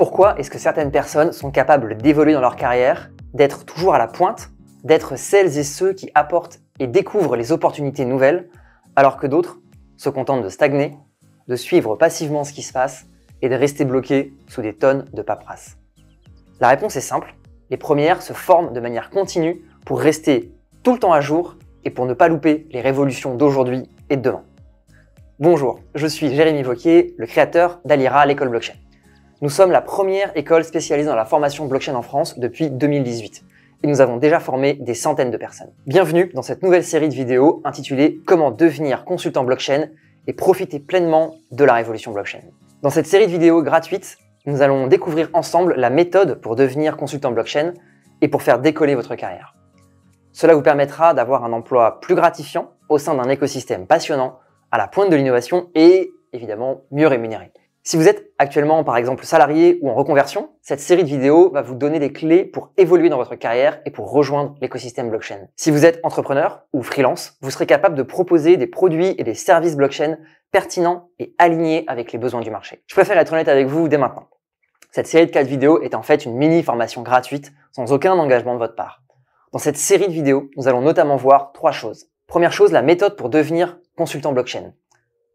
Pourquoi est-ce que certaines personnes sont capables d'évoluer dans leur carrière, d'être toujours à la pointe, d'être celles et ceux qui apportent et découvrent les opportunités nouvelles, alors que d'autres se contentent de stagner, de suivre passivement ce qui se passe et de rester bloqués sous des tonnes de paperasses La réponse est simple, les premières se forment de manière continue pour rester tout le temps à jour et pour ne pas louper les révolutions d'aujourd'hui et de demain. Bonjour, je suis Jérémy Vauquier, le créateur d'Alira, l'école blockchain. Nous sommes la première école spécialisée dans la formation blockchain en France depuis 2018 et nous avons déjà formé des centaines de personnes. Bienvenue dans cette nouvelle série de vidéos intitulée Comment devenir consultant blockchain et profiter pleinement de la révolution blockchain. Dans cette série de vidéos gratuites, nous allons découvrir ensemble la méthode pour devenir consultant blockchain et pour faire décoller votre carrière. Cela vous permettra d'avoir un emploi plus gratifiant au sein d'un écosystème passionnant, à la pointe de l'innovation et évidemment mieux rémunéré. Si vous êtes actuellement par exemple salarié ou en reconversion, cette série de vidéos va vous donner des clés pour évoluer dans votre carrière et pour rejoindre l'écosystème blockchain. Si vous êtes entrepreneur ou freelance, vous serez capable de proposer des produits et des services blockchain pertinents et alignés avec les besoins du marché. Je préfère être honnête avec vous dès maintenant. Cette série de 4 vidéos est en fait une mini formation gratuite sans aucun engagement de votre part. Dans cette série de vidéos, nous allons notamment voir trois choses. Première chose, la méthode pour devenir consultant blockchain.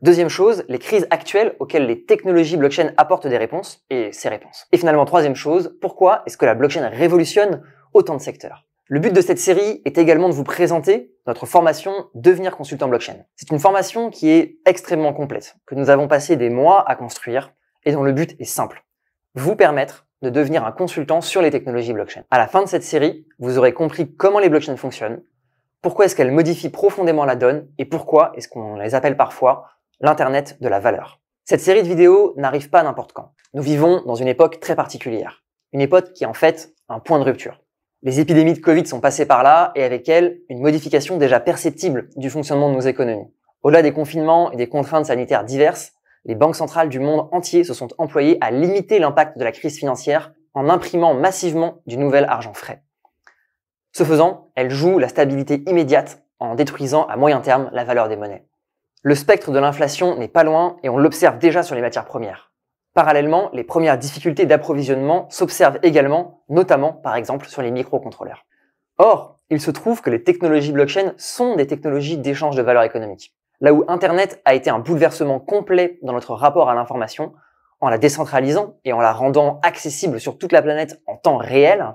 Deuxième chose, les crises actuelles auxquelles les technologies blockchain apportent des réponses et ces réponses. Et finalement, troisième chose, pourquoi est-ce que la blockchain révolutionne autant de secteurs le but de cette série est également de vous présenter notre formation Devenir consultant blockchain. C'est une formation qui est extrêmement complète, que nous avons passé des mois à construire et dont le but est simple. Vous permettre de devenir un consultant sur les technologies blockchain. À la fin de cette série, vous aurez compris comment les blockchains fonctionnent, pourquoi est-ce qu'elles modifient profondément la donne et pourquoi est-ce qu'on les appelle parfois l'Internet de la valeur. Cette série de vidéos n'arrive pas n'importe quand. Nous vivons dans une époque très particulière. Une époque qui est en fait un point de rupture. Les épidémies de Covid sont passées par là et avec elles, une modification déjà perceptible du fonctionnement de nos économies. Au-delà des confinements et des contraintes sanitaires diverses, les banques centrales du monde entier se sont employées à limiter l'impact de la crise financière en imprimant massivement du nouvel argent frais. Ce faisant, elles jouent la stabilité immédiate en détruisant à moyen terme la valeur des monnaies. Le spectre de l'inflation n'est pas loin et on l'observe déjà sur les matières premières. Parallèlement, les premières difficultés d'approvisionnement s'observent également, notamment par exemple sur les microcontrôleurs. Or, il se trouve que les technologies blockchain sont des technologies d'échange de valeur économique. Là où Internet a été un bouleversement complet dans notre rapport à l'information, en la décentralisant et en la rendant accessible sur toute la planète en temps réel,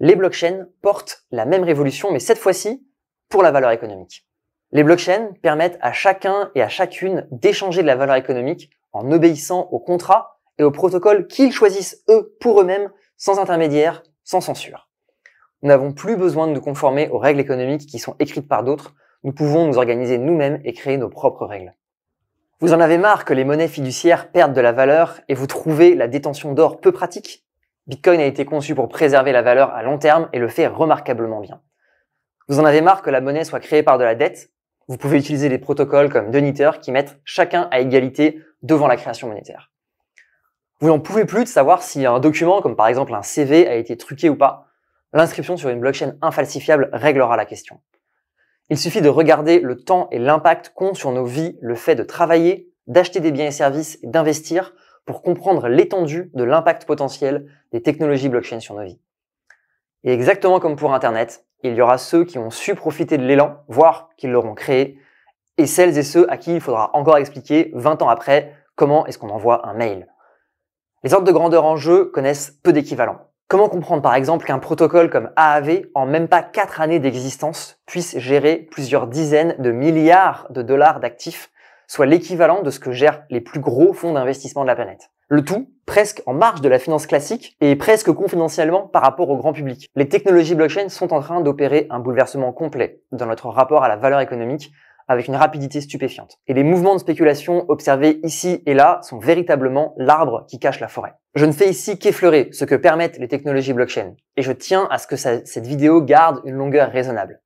les blockchains portent la même révolution, mais cette fois-ci pour la valeur économique. Les blockchains permettent à chacun et à chacune d'échanger de la valeur économique en obéissant aux contrats et aux protocoles qu'ils choisissent eux pour eux-mêmes, sans intermédiaire, sans censure. Nous n'avons plus besoin de nous conformer aux règles économiques qui sont écrites par d'autres, nous pouvons nous organiser nous-mêmes et créer nos propres règles. Vous en avez marre que les monnaies fiduciaires perdent de la valeur et vous trouvez la détention d'or peu pratique Bitcoin a été conçu pour préserver la valeur à long terme et le fait remarquablement bien. Vous en avez marre que la monnaie soit créée par de la dette vous pouvez utiliser des protocoles comme Doniter qui mettent chacun à égalité devant la création monétaire. Vous n'en pouvez plus de savoir si un document, comme par exemple un CV, a été truqué ou pas. L'inscription sur une blockchain infalsifiable réglera la question. Il suffit de regarder le temps et l'impact qu'ont sur nos vies le fait de travailler, d'acheter des biens et services et d'investir pour comprendre l'étendue de l'impact potentiel des technologies blockchain sur nos vies. Et exactement comme pour Internet, il y aura ceux qui ont su profiter de l'élan, voire qui l'auront créé, et celles et ceux à qui il faudra encore expliquer 20 ans après comment est-ce qu'on envoie un mail. Les ordres de grandeur en jeu connaissent peu d'équivalents. Comment comprendre par exemple qu'un protocole comme AAV, en même pas 4 années d'existence, puisse gérer plusieurs dizaines de milliards de dollars d'actifs, soit l'équivalent de ce que gèrent les plus gros fonds d'investissement de la planète le tout presque en marge de la finance classique et presque confidentiellement par rapport au grand public. Les technologies blockchain sont en train d'opérer un bouleversement complet dans notre rapport à la valeur économique avec une rapidité stupéfiante. Et les mouvements de spéculation observés ici et là sont véritablement l'arbre qui cache la forêt. Je ne fais ici qu'effleurer ce que permettent les technologies blockchain, et je tiens à ce que cette vidéo garde une longueur raisonnable.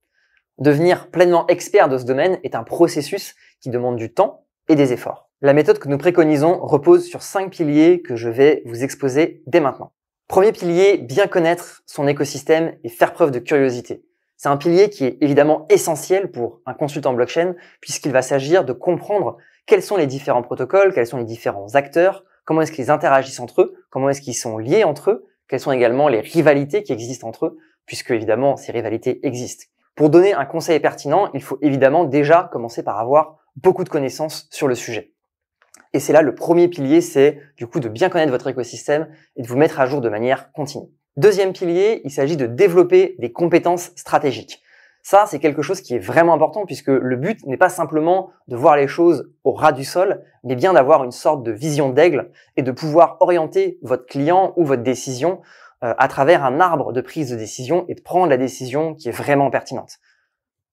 Devenir pleinement expert de ce domaine est un processus qui demande du temps et des efforts. La méthode que nous préconisons repose sur cinq piliers que je vais vous exposer dès maintenant. Premier pilier, bien connaître son écosystème et faire preuve de curiosité. C'est un pilier qui est évidemment essentiel pour un consultant blockchain puisqu'il va s'agir de comprendre quels sont les différents protocoles, quels sont les différents acteurs, comment est-ce qu'ils interagissent entre eux, comment est-ce qu'ils sont liés entre eux, quelles sont également les rivalités qui existent entre eux, puisque évidemment ces rivalités existent. Pour donner un conseil pertinent, il faut évidemment déjà commencer par avoir beaucoup de connaissances sur le sujet. Et c'est là le premier pilier, c'est du coup de bien connaître votre écosystème et de vous mettre à jour de manière continue. Deuxième pilier, il s'agit de développer des compétences stratégiques. Ça, c'est quelque chose qui est vraiment important puisque le but n'est pas simplement de voir les choses au ras du sol, mais bien d'avoir une sorte de vision d'aigle et de pouvoir orienter votre client ou votre décision euh, à travers un arbre de prise de décision et de prendre la décision qui est vraiment pertinente.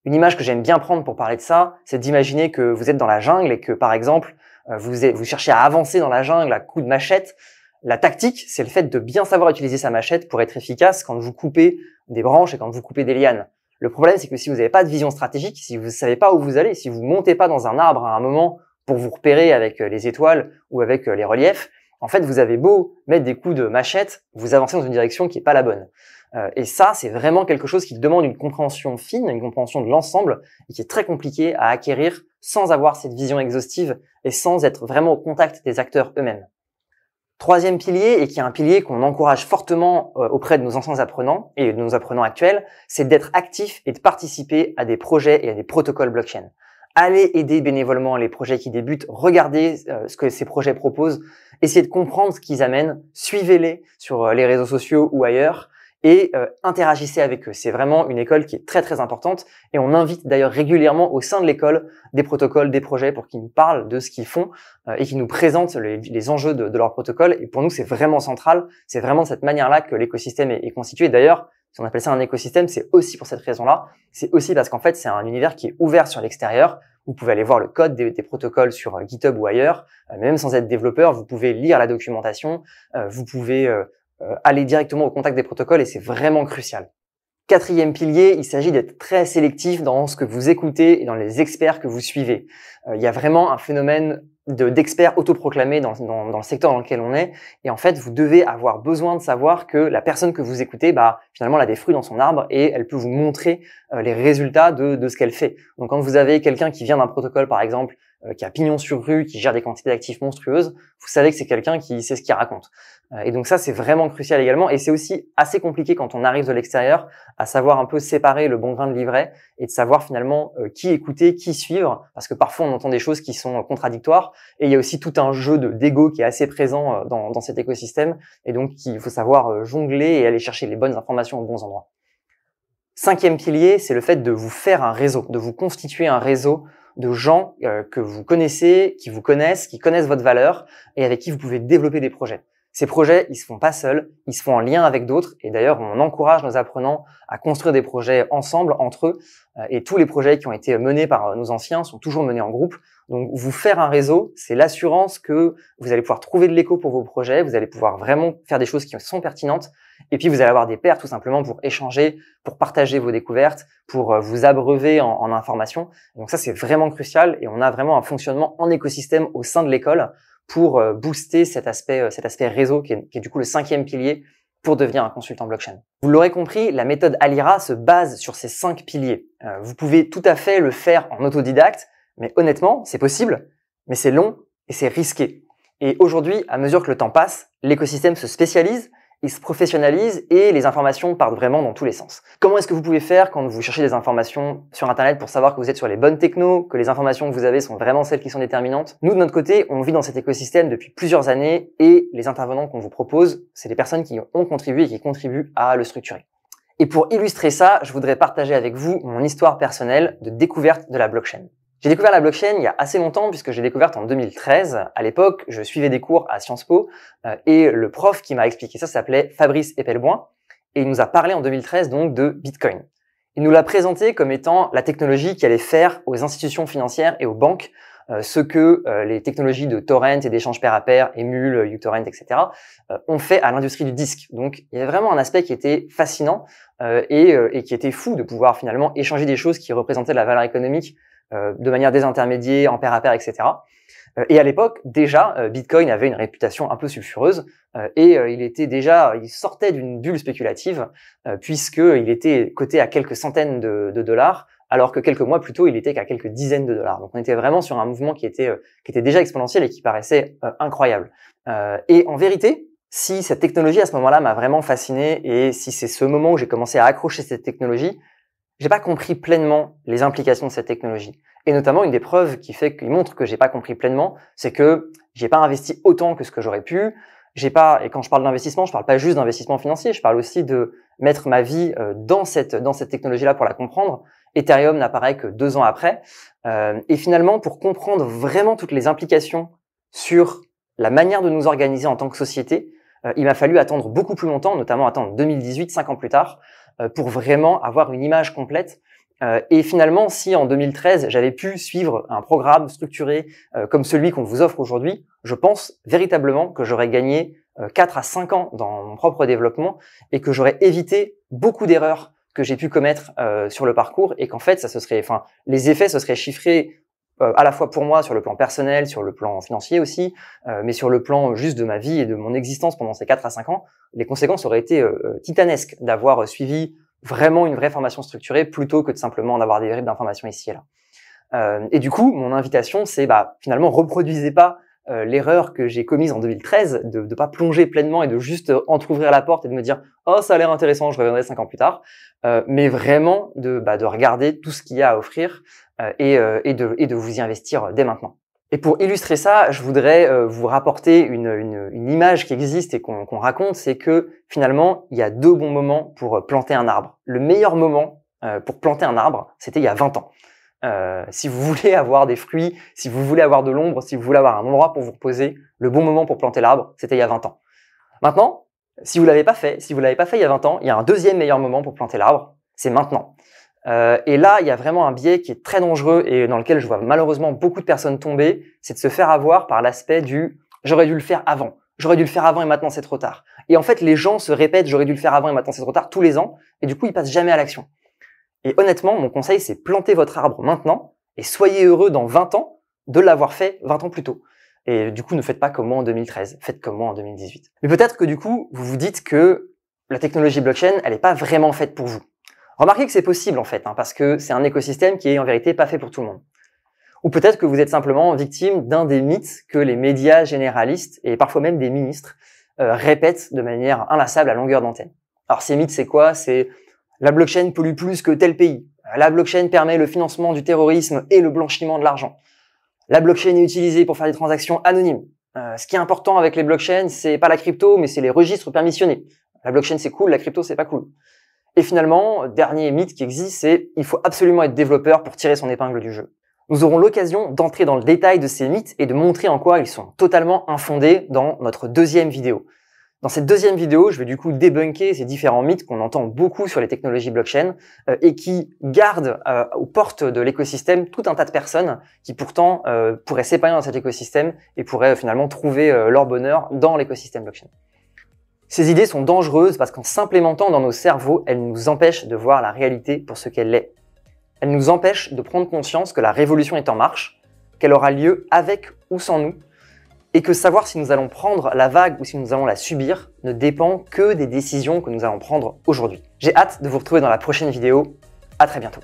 Une image que j'aime bien prendre pour parler de ça, c'est d'imaginer que vous êtes dans la jungle et que, par exemple, euh, vous, cherchez à avancer dans la jungle à coups de machette. La tactique, c'est le fait de bien savoir utiliser sa machette pour être efficace quand vous coupez des branches et quand vous coupez des lianes. Le problème, c'est que si vous n'avez pas de vision stratégique, si vous ne savez pas où vous allez, si vous ne montez pas dans un arbre à un moment pour vous repérer avec euh, les étoiles ou avec euh, les reliefs, en fait, vous avez beau mettre des coups de machette, vous avancez dans une direction qui n'est pas la bonne. et ça, c'est vraiment quelque chose qui demande une compréhension fine, une compréhension de l'ensemble, et qui est très compliqué à acquérir sans avoir cette vision exhaustive et sans être vraiment au contact des acteurs eux-mêmes. Troisième pilier, et qui est un pilier qu'on encourage fortement euh, auprès de nos anciens apprenants et de nos apprenants actuels, c'est d'être actif et de participer à des projets et à des protocoles blockchain. Allez aider bénévolement les projets qui débutent, regardez euh, ce que ces projets proposent, essayez de comprendre ce qu'ils amènent, suivez-les sur euh, les réseaux sociaux ou ailleurs, et euh, interagissez avec eux. C'est vraiment une école qui est très très importante et on invite d'ailleurs régulièrement au sein de l'école des protocoles, des projets pour qu'ils nous parlent de ce qu'ils font euh, et qu'ils nous présentent les, les enjeux de, de leurs protocoles. Et pour nous, c'est vraiment central. C'est vraiment de cette manière-là que l'écosystème est, constitué. D'ailleurs, si on appelle ça un écosystème, c'est aussi pour cette raison-là. C'est aussi parce qu'en fait, c'est un univers qui est ouvert sur l'extérieur. Vous pouvez aller voir le code des, des protocoles sur euh, GitHub ou ailleurs, même sans être développeur, vous pouvez lire la documentation, vous pouvez euh, aller directement au contact des protocoles et c'est vraiment crucial. Quatrième pilier, il s'agit d'être très sélectif dans ce que vous écoutez et dans les experts que vous suivez. Euh, il y a vraiment un phénomène d'experts autoproclamés dans, dans, le secteur dans lequel on est. Et en fait, vous devez avoir besoin de savoir que la personne que vous écoutez, bah, finalement, elle a des fruits dans son arbre et elle peut vous montrer euh, les résultats de, de ce qu'elle fait. Donc, quand vous avez quelqu'un qui vient d'un protocole, par exemple, euh, qui a pignon sur rue, qui gère des quantités d'actifs monstrueuses, vous savez que c'est quelqu'un qui sait ce qu'il raconte. Euh, et donc ça, c'est vraiment crucial également. Et c'est aussi assez compliqué quand on arrive de l'extérieur à savoir un peu séparer le bon grain de l'ivraie et de savoir finalement euh, qui écouter, qui suivre, parce que parfois on entend des choses qui sont contradictoires. Et il y a aussi tout un jeu de d'ego qui est assez présent dans, dans cet écosystème. Et donc il faut savoir jongler et aller chercher les bonnes informations aux bons endroits. Cinquième pilier, c'est le fait de vous faire un réseau, de vous constituer un réseau de gens euh, que vous connaissez, qui vous connaissent, qui connaissent votre valeur et avec qui vous pouvez développer des projets. Ces projets, ils se font pas seuls, ils se font en lien avec d'autres. Et d'ailleurs, on encourage nos apprenants à construire des projets ensemble, entre eux, euh, et tous les projets qui ont été menés par euh, nos anciens sont toujours menés en groupe. Donc vous faire un réseau, c'est l'assurance que vous allez pouvoir trouver de l'écho pour vos projets, vous allez pouvoir vraiment faire des choses qui sont pertinentes, et puis vous allez avoir des pairs tout simplement pour échanger, pour partager vos découvertes, pour euh, vous abreuver en, en informations. Donc ça c'est vraiment crucial, et on a vraiment un fonctionnement en écosystème au sein de l'école pour booster cet aspect, cet aspect réseau qui est du coup le cinquième pilier pour devenir un consultant blockchain. Vous l'aurez compris, la méthode Alira se base sur ces cinq piliers. Euh, vous pouvez tout à fait le faire en autodidacte, mais honnêtement, c'est possible, mais c'est long et c'est risqué. Et aujourd'hui, à mesure que le temps passe, l'écosystème se spécialise ils se professionnalisent et les informations partent vraiment dans tous les sens. Comment est-ce que vous pouvez faire quand vous cherchez des informations sur Internet pour savoir que vous êtes sur les bonnes technos, que les informations que vous avez sont vraiment celles qui sont déterminantes Nous, de notre côté, on vit dans cet écosystème depuis plusieurs années et les intervenants qu'on vous propose, c'est des personnes qui ont contribué et qui contribuent à le structurer. Et pour illustrer ça, je voudrais partager avec vous mon histoire personnelle de découverte de la blockchain. J'ai découvert la blockchain il y a assez longtemps puisque j'ai découvert en 2013. À l'époque, je suivais des cours à Sciences Po euh, et le prof qui m'a expliqué ça s'appelait Fabrice Epelboin et il nous a parlé en 2013 donc de Bitcoin. Il nous l'a présenté comme étant la technologie qui allait faire aux institutions financières et aux banques euh, ce que euh, les technologies de torrent et d'échange pair à pair, Emule, uTorrent, etc. ont fait à l'industrie du disque. Donc il y avait vraiment un aspect qui était fascinant et, et, qui était fou de pouvoir finalement échanger des choses qui représentaient de la valeur économique euh, de manière désintermédiée, en pair à pair, etc. Euh, et à l'époque, déjà, euh, Bitcoin avait une réputation un peu sulfureuse et il était déjà, il sortait d'une bulle spéculative puisqu'il était coté à quelques centaines de, dollars, alors que quelques mois plus tôt, il était qu'à quelques dizaines de dollars. Donc, on était vraiment sur un mouvement qui était qui était déjà exponentiel et qui paraissait incroyable. Et en vérité, si cette technologie à ce moment-là m'a vraiment fasciné et si c'est ce moment où j'ai commencé à accrocher cette technologie, j'ai pas compris pleinement les implications de cette technologie. Et notamment, une des preuves qui fait, qu'il montre que j'ai pas compris pleinement, c'est que j'ai pas investi autant que ce que j'aurais pu. J'ai pas, et quand je parle d'investissement, je parle pas juste d'investissement financier, je parle aussi de mettre ma vie euh, dans cette, dans cette technologie-là pour la comprendre. Ethereum n'apparaît que deux ans après. Euh, et finalement, pour comprendre vraiment toutes les implications sur la manière de nous organiser en tant que société, euh, il m'a fallu attendre beaucoup plus longtemps, notamment attendre 2018, cinq ans plus tard, euh, pour vraiment avoir une image complète. Euh, et finalement, si en 2013, j'avais pu suivre un programme structuré euh, comme celui qu'on vous offre aujourd'hui, je pense véritablement que j'aurais gagné 4 à 5 ans dans mon propre développement et que j'aurais évité beaucoup d'erreurs que j'ai pu commettre sur le parcours et qu'en fait ça se serait enfin les effets se seraient chiffrés euh, à la fois pour moi sur le plan personnel, sur le plan financier aussi, euh, mais sur le plan juste de ma vie et de mon existence pendant ces 4 à 5 ans, les conséquences auraient été euh, titanesques d'avoir suivi vraiment une vraie formation structurée plutôt que de simplement d'avoir des bribes d'informations ici et là. et du coup, mon invitation, c'est bah, finalement reproduisez pas euh, l'erreur que j'ai commise en 2013 de ne pas plonger pleinement et de juste euh, entrouvrir la porte et de me dire oh ça a l'air intéressant, je reviendrai cinq ans plus tard, euh, mais vraiment de, bah, de regarder tout ce qu'il y a à offrir et, et, de, et de vous y investir dès maintenant. Et pour illustrer ça, je voudrais vous rapporter une, une, image qui existe et qu'on raconte, c'est que finalement, il y a deux bons moments pour planter un arbre. Le meilleur moment pour planter un arbre, c'était il y a 20 ans. Euh, si vous voulez avoir des fruits, si vous voulez avoir de l'ombre, si vous voulez avoir un endroit pour vous reposer, le bon moment pour planter l'arbre, c'était il y a 20 ans. Maintenant, si vous l'avez pas fait, si vous l'avez pas fait il y a 20 ans, il y a un deuxième meilleur moment pour planter l'arbre, c'est maintenant. Euh, et là, il y a vraiment un biais qui est très dangereux et dans lequel je vois malheureusement beaucoup de personnes tomber, c'est de se faire avoir par l'aspect du j'aurais dû le faire avant, j'aurais dû le faire avant et maintenant c'est trop tard. Et en fait, les gens se répètent j'aurais dû le faire avant et maintenant c'est trop tard tous les ans, et du coup ils passent jamais à l'action. Et honnêtement, mon conseil, c'est planter votre arbre maintenant et soyez heureux dans 20 ans de l'avoir fait 20 ans plus tôt. Et du coup, ne faites pas comme moi en 2013, faites comme moi en 2018. Mais peut-être que du coup, vous vous dites que la technologie blockchain, elle n'est pas vraiment faite pour vous. Remarquez que c'est possible en fait, hein, parce que c'est un écosystème qui est en vérité pas fait pour tout le monde. Ou peut-être que vous êtes simplement victime d'un des mythes que les médias généralistes et parfois même des ministres euh, répètent de manière inlassable à longueur d'antenne. Alors ces mythes, c'est quoi C'est la blockchain pollue plus que tel pays. La blockchain permet le financement du terrorisme et le blanchiment de l'argent. La blockchain est utilisée pour faire des transactions anonymes. Euh, ce qui est important avec les blockchains, c'est pas la crypto, mais c'est les registres permissionnés. La blockchain c'est cool, la crypto c'est pas cool. Et finalement, dernier mythe qui existe, c'est il faut absolument être développeur pour tirer son épingle du jeu. Nous aurons l'occasion d'entrer dans le détail de ces mythes et de montrer en quoi ils sont totalement infondés dans notre deuxième vidéo. Dans cette deuxième vidéo, je vais du coup débunker ces différents mythes qu'on entend beaucoup sur les technologies blockchain euh, et qui gardent euh, aux portes de l'écosystème tout un tas de personnes qui pourtant euh, pourraient s'épanouir dans cet écosystème et pourraient finalement trouver leur bonheur dans l'écosystème blockchain. Ces idées sont dangereuses parce qu'en s'implémentant dans nos cerveaux, elles nous empêchent de voir la réalité pour ce qu'elle est. Elles nous empêchent de prendre conscience que la révolution est en marche, qu'elle aura lieu avec ou sans nous, et que savoir si nous allons prendre la vague ou si nous allons la subir ne dépend que des décisions que nous allons prendre aujourd'hui. J'ai hâte de vous retrouver dans la prochaine vidéo. À très bientôt.